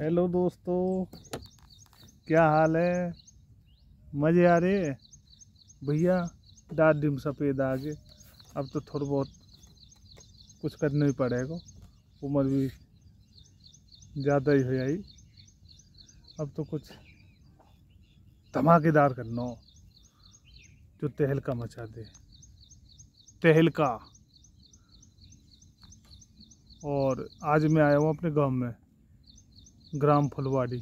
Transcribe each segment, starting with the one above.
hello दोस्तों क्या हाल है मज़े आ रहे भैया डाट दिम सफ़ेद आगे अब तो थोड़ा बहुत कुछ करना ही पड़ेगा उम्र भी ज़्यादा ही हो जाए अब तो कुछ धमाकेदार करना हो जो तहलका मचा दे तहलका और आज मैं आया हूँ अपने गांव में ग्राम फुलवाड़ी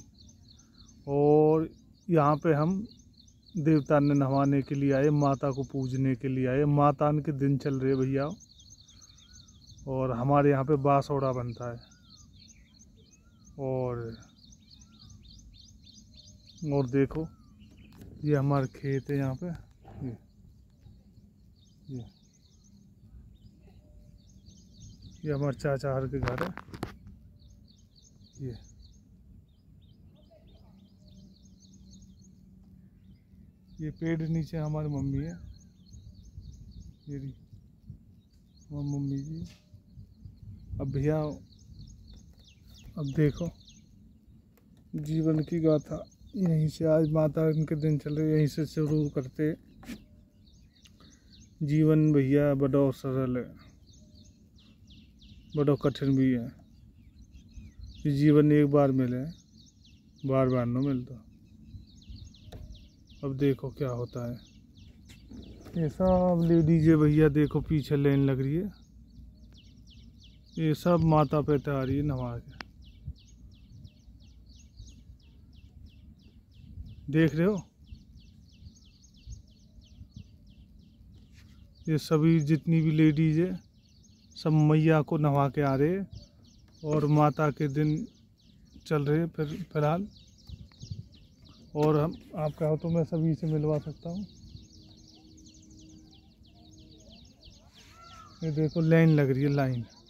और यहाँ पे हम देवता ने नहाने के लिए आए माता को पूजने के लिए आए माता के दिन चल रहे भैया और हमारे यहाँ पे बासोड़ा बनता है और और देखो ये हमारे खेत है यहाँ पे ये ये ये हमारे चाचा हर के घर है ये ये पेड़ नीचे हमारी मम्मी है मेरी मम्मी जी अब भैया अब देखो जीवन की गाथा यहीं से आज माता के दिन चल रहे यहीं से शुरू करते जीवन भैया बड़ो सरल है बड़ो कठिन भी है जीवन एक बार मिले बार बार न मिलता अब देखो क्या होता है ये सब लेडीज है भैया देखो पीछे लाइन लग रही है ये सब माता पिता आ रही है नहा के देख रहे हो ये सभी जितनी भी लेडीज है सब मैया को नहा के आ रहे और माता के दिन चल रहे फिर फिलहाल और हम आप कहो तो मैं सभी से मिलवा सकता हूँ ये देखो लाइन लग रही है लाइन